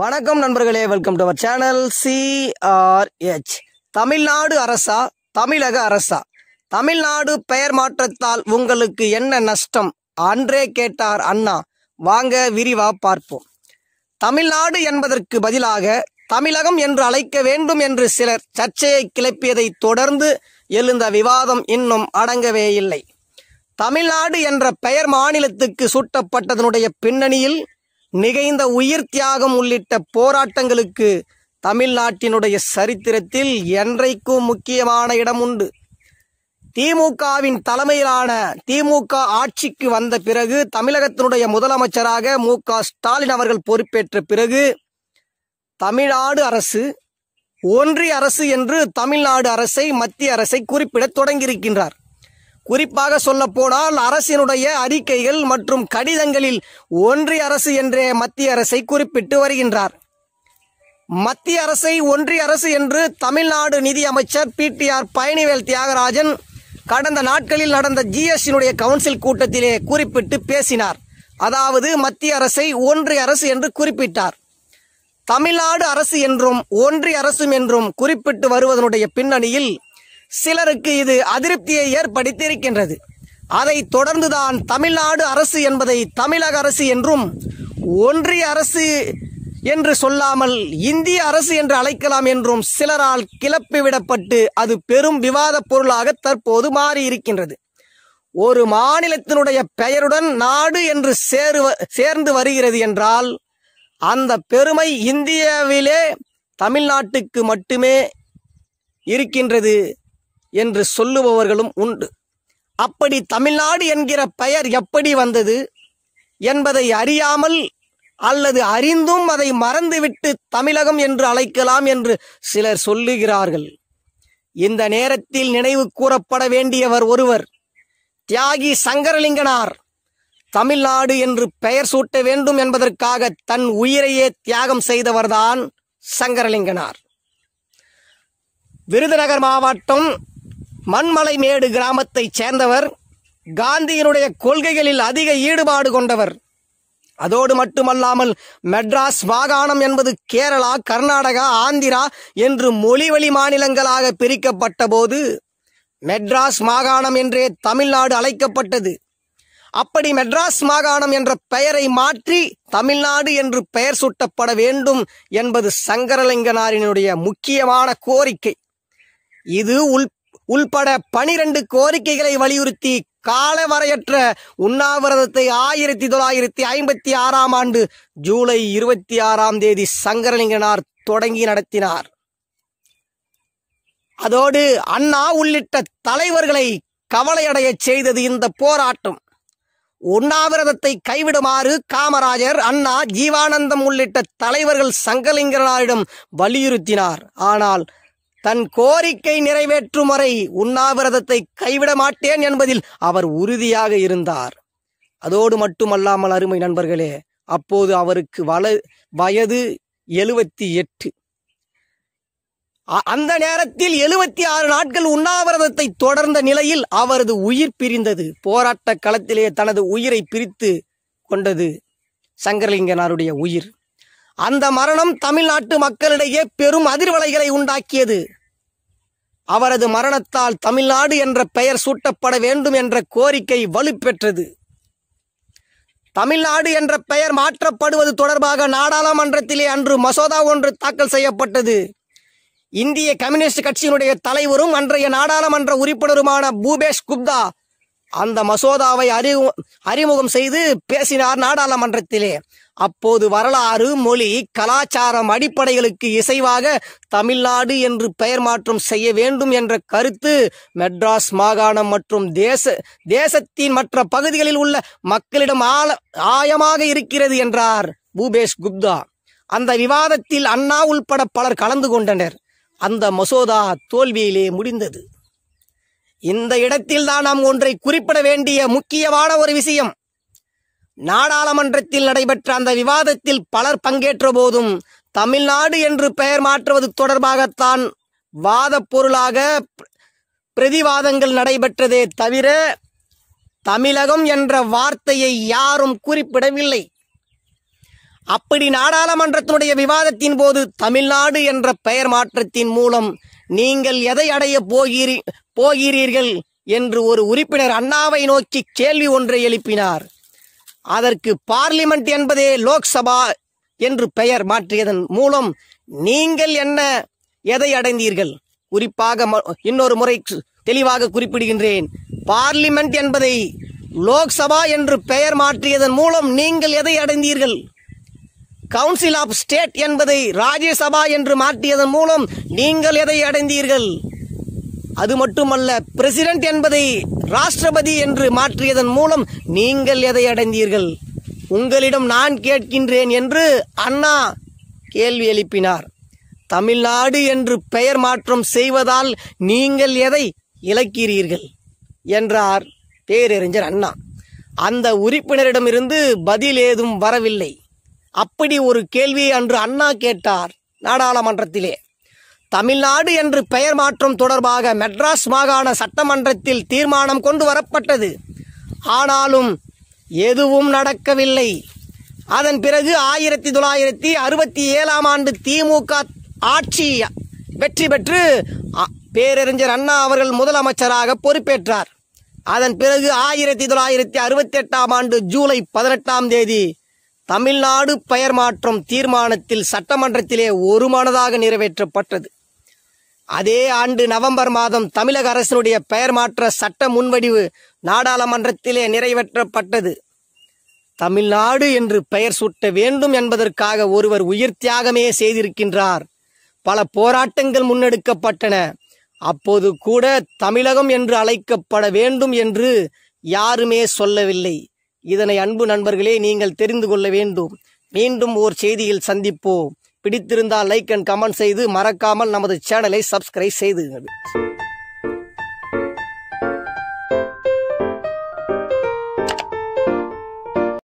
வணக்கம் நண்பர்களே welcome to our channel CRH Tamil Nadu அரசா தமிழக அரசா தமிழ்நாடு பெயர் மாற்றத்தால் உங்களுக்கு என்ன நஷ்டம் அன்றே கேட்டார் அண்ணா வாங்க விரிவா பார்ப்போம் தமிழ்நாடு என்பதற்கு பதிலாக தமிழகம் என்று அழைக்க வேண்டும் என்று சிலர் சர்ச்சையை கிளப்பியதை தொடர்ந்து எழுந்த விவாதம் இன்னும் அடங்கவே இல்லை தமிழ்நாடு என்ற பெயர் மாநிலத்துக்கு சூட்டப்பட்டதனுடைய பின்னணியில் நிகழ்ந்த உயிர் தியாகம் உள்ளிட்ட போராட்டங்களுக்கு தமிழ்நாட்டினுடைய சரித்திரத்தில் என்றைக்கும் முக்கியமான இடம் உண்டு திமுகவின் தலைமையிலான திமுக ஆட்சிக்கு வந்த பிறகு தமிழகத்தினுடைய முதலமைச்சராக மு க ஸ்டாலின் அவர்கள் பொறுப்பேற்ற பிறகு தமிழ்நாடு அரசு ஒன்றிய அரசு என்று தமிழ்நாடு அரசை மத்திய அரசை குறிப்பிட தொடங்கியிருக்கின்றார் குறிப்பாக சொல்லப்போனால் அரசினுடைய அறிக்கைகள் மற்றும் கடிதங்களில் ஒன்றிய அரசு என்றே மத்திய அரசை குறிப்பிட்டு வருகின்றார் மத்திய அரசை ஒன்றிய அரசு என்று தமிழ்நாடு நிதியமைச்சர் பிடிஆர் பழனிவேல் தியாகராஜன் கடந்த நாட்களில் நடந்த ஜிஎஸ்டியினுடைய கவுன்சில் கூட்டத்திலே குறிப்பிட்டு பேசினார் அதாவது மத்திய அரசை ஒன்றிய அரசு என்று குறிப்பிட்டார் தமிழ்நாடு அரசு என்றும் ஒன்றிய அரசும் என்றும் குறிப்பிட்டு வருவதனுடைய பின்னணியில் சிலருக்கு இது அதிருப்தியை ஏற்படுத்தியிருக்கின்றது அதை தொடர்ந்துதான் தமிழ்நாடு அரசு என்பதை தமிழக அரசு என்றும் ஒன்றிய அரசு என்று சொல்லாமல் இந்திய அரசு என்று அழைக்கலாம் என்றும் சிலரால் கிளப்பிவிடப்பட்டு அது பெரும் விவாத பொருளாக தற்போது மாறியிருக்கின்றது ஒரு மாநிலத்தினுடைய பெயருடன் நாடு என்று சேருவ சேர்ந்து வருகிறது என்றால் அந்த பெருமை இந்தியாவிலே தமிழ்நாட்டுக்கு மட்டுமே இருக்கின்றது என்று சொல்லுபவர்களும் உண்டு அப்படி தமிழ்நாடு என்கிற பெயர் எப்படி வந்தது என்பதை அறியாமல் அல்லது அறிந்தும் அதை மறந்துவிட்டு தமிழகம் என்று அழைக்கலாம் என்று சிலர் சொல்லுகிறார்கள் இந்த நேரத்தில் நினைவு கூறப்பட வேண்டியவர் ஒருவர் தியாகி சங்கரலிங்கனார் தமிழ்நாடு என்று பெயர் சூட்ட வேண்டும் என்பதற்காக தன் உயிரையே தியாகம் செய்தவர்தான் சங்கரலிங்கனார் விருதுநகர் மாவட்டம் மண்மலைமேடு கிராமத்தைச் சேர்ந்தவர் காந்தியினுடைய கொள்கைகளில் அதிக ஈடுபாடு கொண்டவர் அதோடு மட்டுமல்லாமல் மெட்ராஸ் மாகாணம் என்பது கேரளா கர்நாடகா ஆந்திரா என்று மொழிவழி மாநிலங்களாக பிரிக்கப்பட்ட போது மெட்ராஸ் மாகாணம் என்றே தமிழ்நாடு அழைக்கப்பட்டது அப்படி மெட்ராஸ் மாகாணம் என்ற பெயரை மாற்றி தமிழ்நாடு என்று பெயர் சூட்டப்பட வேண்டும் என்பது சங்கரலிங்கனாரினுடைய முக்கியமான கோரிக்கை இது உள் உள்பட பனிரெண்டு கோரிக்கைகளை வலியுறுத்தி காலவரையற்ற உண்ணாவிரதத்தை ஆயிரத்தி தொள்ளாயிரத்தி ஐம்பத்தி ஆறாம் ஆண்டு ஜூலை இருபத்தி ஆறாம் தேதி சங்கரலிங்கனார் தொடங்கி நடத்தினார் அதோடு அண்ணா உள்ளிட்ட தலைவர்களை கவலையடைய செய்தது இந்த போராட்டம் உண்ணாவிரதத்தை கைவிடுமாறு காமராஜர் அண்ணா ஜீவானந்தம் உள்ளிட்ட தலைவர்கள் சங்கலிங்கனாரிடம் வலியுறுத்தினார் ஆனால் தன் கோரிக்கை நிறைவேற்றும் வரை உண்ணாவிரதத்தை கைவிட மாட்டேன் என்பதில் அவர் உறுதியாக இருந்தார் அதோடு மட்டுமல்லாமல் அருமை நண்பர்களே அப்போது அவருக்கு வள வயது எழுவத்தி எட்டு அந்த நேரத்தில் எழுபத்தி ஆறு நாட்கள் உண்ணாவிரதத்தை தொடர்ந்த நிலையில் அவரது உயிர் பிரிந்தது போராட்ட களத்திலே தனது உயிரை பிரித்து கொண்டது சங்கரலிங்கனாருடைய உயிர் அந்த மரணம் தமிழ்நாட்டு மக்களிடையே பெரும் அதிர்வலைகளை உண்டாக்கியது அவரது மரணத்தால் தமிழ்நாடு என்ற பெயர் சூட்டப்பட வேண்டும் என்ற கோரிக்கை வலுப்பெற்றது தமிழ்நாடு என்ற பெயர் மாற்றப்படுவது தொடர்பாக நாடாளுமன்றத்திலே அன்று மசோதா ஒன்று தாக்கல் செய்யப்பட்டது இந்திய கம்யூனிஸ்ட் கட்சியினுடைய தலைவரும் அன்றைய நாடாளுமன்ற உறுப்பினருமான பூபேஷ் குப்தா அந்த மசோதாவை அறிமு அறிமுகம் செய்து பேசினார் நாடாளுமன்றத்திலே அப்போது வரலாறு மொழி கலாச்சாரம் அடிப்படைகளுக்கு இசைவாக தமிழ்நாடு என்று பெயர் மாற்றம் செய்ய வேண்டும் என்ற கருத்து மெட்ராஸ் மாகாணம் மற்றும் தேச தேசத்தின் மற்ற பகுதிகளில் உள்ள மக்களிடம் ஆழ ஆயமாக இருக்கிறது என்றார் பூபேஷ் குப்தா அந்த விவாதத்தில் அண்ணா உள்பட பலர் கலந்து கொண்டனர் அந்த மசோதா தோல்வியிலே முடிந்தது இந்த இடத்தில்தான் நாம் ஒன்றை குறிப்பிட வேண்டிய முக்கியமான ஒரு விஷயம் நாடாளுமன்றத்தில் நடைபெற்ற அந்த விவாதத்தில் பலர் பங்கேற்ற போதும் தமிழ்நாடு என்று பெயர் மாற்றுவது தொடர்பாகத்தான் வாத பொருளாக பிரதிவாதங்கள் நடைபெற்றதே தவிர தமிழகம் என்ற வார்த்தையை யாரும் குறிப்பிடவில்லை அப்படி நாடாளுமன்றத்தினுடைய விவாதத்தின் போது தமிழ்நாடு என்ற பெயர் மாற்றத்தின் மூலம் நீங்கள் எதை அடைய போகிறீ போகிறீர்கள் என்று ஒரு உறுப்பினர் அண்ணாவை நோக்கி கேள்வி ஒன்றை எழுப்பினார் அதற்கு பார்லிமெண்ட் என்பதே லோக்சபா என்று பெயர் மாற்றியதன் மூலம் நீங்கள் என்ன எதை அடைந்தீர்கள் குறிப்பாக இன்னொரு முறை தெளிவாக குறிப்பிடுகின்றேன் பார்லிமெண்ட் என்பதை லோக்சபா என்று பெயர் மாற்றியதன் மூலம் நீங்கள் எதை அடைந்தீர்கள் கவுன்சில் ஆஃப் ஸ்டேட் என்பதை ராஜ்யசபா என்று மாற்றியதன் மூலம் நீங்கள் எதை அடைந்தீர்கள் அது மட்டுமல்ல பிரசிடென்ட் என்பதை ராஷ்டிரபதி என்று மாற்றியதன் மூலம் நீங்கள் எதை அடைந்தீர்கள் உங்களிடம் நான் கேட்கின்றேன் என்று அண்ணா கேள்வி எழுப்பினார் தமிழ்நாடு என்று பெயர் மாற்றம் செய்வதால் நீங்கள் எதை இழக்கிறீர்கள் என்றார் பேரறிஞர் அண்ணா அந்த உறுப்பினரிடமிருந்து பதில் ஏதும் வரவில்லை அப்படி ஒரு கேள்வியை அன்று அண்ணா கேட்டார் நாடாளுமன்றத்திலே தமிழ்நாடு என்று பெயர் மாற்றம் தொடர்பாக மெட்ராஸ் மாகாண சட்டமன்றத்தில் தீர்மானம் கொண்டு வரப்பட்டது ஆனாலும் எதுவும் நடக்கவில்லை அதன் பிறகு ஆயிரத்தி தொள்ளாயிரத்தி அறுபத்தி ஏழாம் ஆண்டு திமுக ஆட்சி வெற்றி பெற்று பேரறிஞர் அண்ணா அவர்கள் முதலமைச்சராக பொறுப்பேற்றார் அதன் பிறகு ஆயிரத்தி தொள்ளாயிரத்தி அறுபத்தி எட்டாம் ஆண்டு ஜூலை பதினெட்டாம் தேதி தமிழ்நாடு பெயர் மாற்றம் தீர்மானத்தில் சட்டமன்றத்திலே ஒருமனதாக நிறைவேற்றப்பட்டது அதே ஆண்டு நவம்பர் மாதம் தமிழக அரசினுடைய பெயர் மாற்ற சட்ட முன்வடிவு நாடாளுமன்றத்திலே நிறைவேற்றப்பட்டது தமிழ்நாடு என்று பெயர் சூட்ட வேண்டும் என்பதற்காக ஒருவர் உயிர் தியாகமே செய்திருக்கின்றார் பல போராட்டங்கள் முன்னெடுக்கப்பட்டன அப்போது கூட தமிழகம் என்று அழைக்கப்பட வேண்டும் என்று யாருமே சொல்லவில்லை இதனை அன்பு நண்பர்களே நீங்கள் தெரிந்து கொள்ள வேண்டும் மீண்டும் ஓர் செய்தியில் சந்திப்போம் பிடித்திருந்தால் லைக் அண்ட் கமெண்ட் செய்து மறக்காமல் நமது சேனலை சப்ஸ்கிரைப் செய்துங்கள்